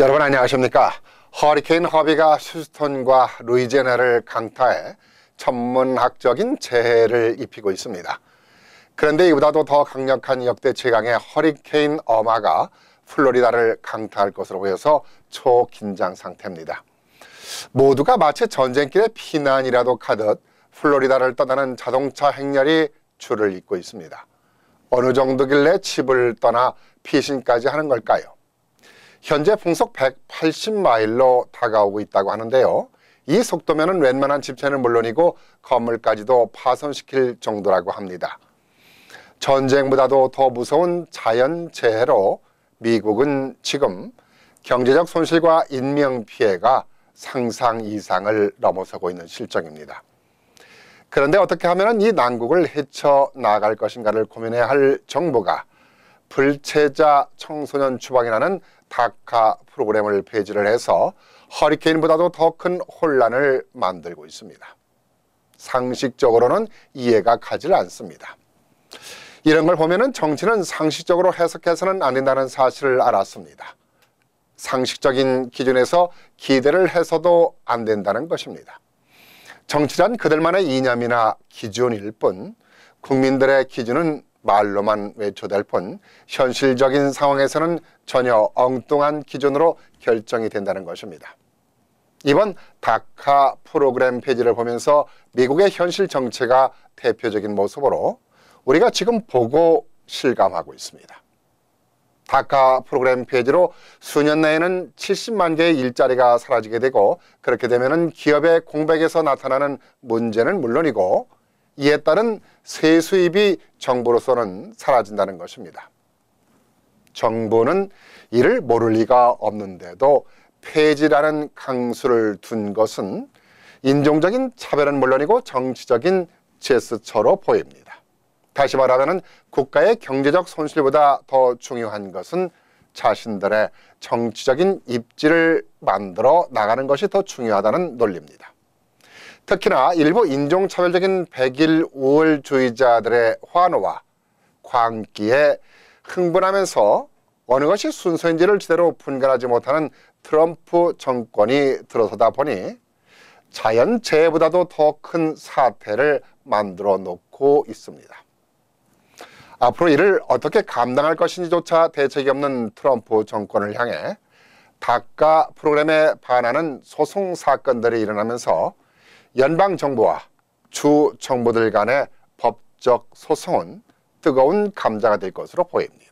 여러분 안녕하십니까 허리케인 허비가 슈스턴과 루이지애나를 강타해 천문학적인 재해를 입히고 있습니다 그런데 이보다도 더 강력한 역대 최강의 허리케인 어마가 플로리다를 강타할 것으로 보여서 초긴장 상태입니다 모두가 마치 전쟁길에 피난이라도 가듯 플로리다를 떠나는 자동차 행렬이 줄을 잇고 있습니다 어느 정도길래 집을 떠나 피신까지 하는 걸까요 현재 풍속 180마일로 다가오고 있다고 하는데요. 이 속도면은 웬만한 집체는 물론이고 건물까지도 파손시킬 정도라고 합니다. 전쟁보다도 더 무서운 자연재해로 미국은 지금 경제적 손실과 인명피해가 상상 이상을 넘어서고 있는 실정입니다. 그런데 어떻게 하면 이 난국을 헤쳐나갈 것인가를 고민해야 할 정부가 불체자 청소년 추방이라는 다카 프로그램을 폐지를 해서 허리케인보다도 더 큰 혼란을 만들고 있습니다. 상식적으로는 이해가 가질 않습니다. 이런 걸 보면 정치는 상식적으로 해석해서는 안 된다는 사실을 알았습니다. 상식적인 기준에서 기대를 해서도 안 된다는 것입니다. 정치란 그들만의 이념이나 기준일 뿐 국민들의 기준은 말로만 외쳐댈 뿐 현실적인 상황에서는 전혀 엉뚱한 기준으로 결정이 된다는 것입니다. 이번 다카 프로그램 페이지를 보면서 미국의 현실 정체가 대표적인 모습으로 우리가 지금 보고 실감하고 있습니다. 다카 프로그램 페이지로 수년 내에는 70만 개의 일자리가 사라지게 되고 그렇게 되면 기업의 공백에서 나타나는 문제는 물론이고 이에 따른 세수입이 정부로서는 사라진다는 것입니다. 정부는 이를 모를 리가 없는데도 폐지라는 강수를 둔 것은 인종적인 차별은 물론이고 정치적인 제스처로 보입니다. 다시 말하면 국가의 경제적 손실보다 더 중요한 것은 자신들의 정치적인 입지를 만들어 나가는 것이 더 중요하다는 논리입니다. 특히나 일부 인종차별적인 백일 우월주의자들의 환호와 광기에 흥분하면서 어느 것이 순서인지를 제대로 분간하지 못하는 트럼프 정권이 들어서다 보니 자연재해보다도 더 큰 사태를 만들어 놓고 있습니다. 앞으로 이를 어떻게 감당할 것인지조차 대책이 없는 트럼프 정권을 향해 다가 프로그램에 반하는 소송 사건들이 일어나면서 연방 정부와 주 정부들 간의 법적 소송은 뜨거운 감자가 될 것으로 보입니다.